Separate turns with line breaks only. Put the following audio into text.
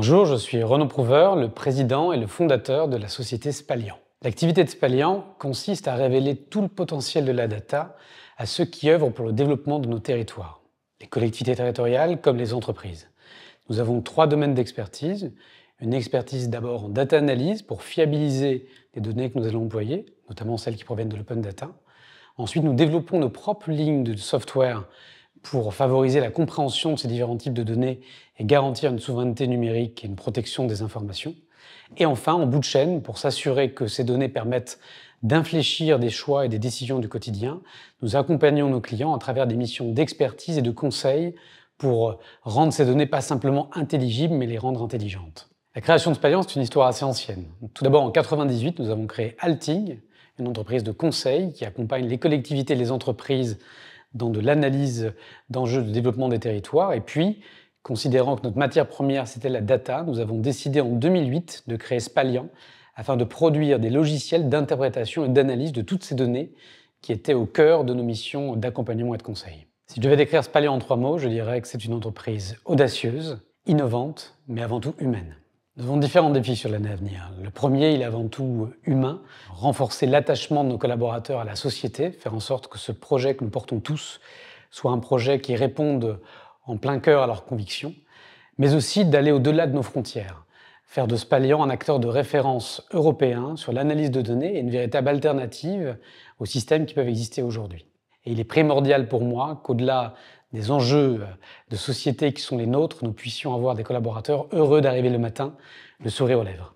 Bonjour, je suis Renaud Prouveur, le président et le fondateur de la société Spalian. L'activité de Spalian consiste à révéler tout le potentiel de la data à ceux qui œuvrent pour le développement de nos territoires, les collectivités territoriales comme les entreprises. Nous avons trois domaines d'expertise. Une expertise d'abord en data analyse pour fiabiliser les données que nous allons employer, notamment celles qui proviennent de l'open data. Ensuite, nous développons nos propres lignes de software pour favoriser la compréhension de ces différents types de données et garantir une souveraineté numérique et une protection des informations. Et enfin, en bout de chaîne, pour s'assurer que ces données permettent d'infléchir des choix et des décisions du quotidien, nous accompagnons nos clients à travers des missions d'expertise et de conseil pour rendre ces données pas simplement intelligibles, mais les rendre intelligentes. La création de Spalian, c'est une histoire assez ancienne. Tout d'abord, en 1998, nous avons créé Alting, une entreprise de conseil qui accompagne les collectivités et les entreprises dans de l'analyse d'enjeux de développement des territoires. Et puis, considérant que notre matière première, c'était la data, nous avons décidé en 2008 de créer Spalian afin de produire des logiciels d'interprétation et d'analyse de toutes ces données qui étaient au cœur de nos missions d'accompagnement et de conseil. Si je devais décrire Spalian en trois mots, je dirais que c'est une entreprise audacieuse, innovante, mais avant tout humaine. Nous avons différents défis sur l'année à venir. Le premier, il est avant tout humain, renforcer l'attachement de nos collaborateurs à la société, faire en sorte que ce projet que nous portons tous soit un projet qui réponde en plein cœur à leurs convictions, mais aussi d'aller au-delà de nos frontières, faire de Spalian un acteur de référence européen sur l'analyse de données et une véritable alternative aux systèmes qui peuvent exister aujourd'hui. Et il est primordial pour moi qu'au-delà des enjeux euh, de société qui sont les nôtres, nous puissions avoir des collaborateurs heureux d'arriver le matin, le sourire aux lèvres.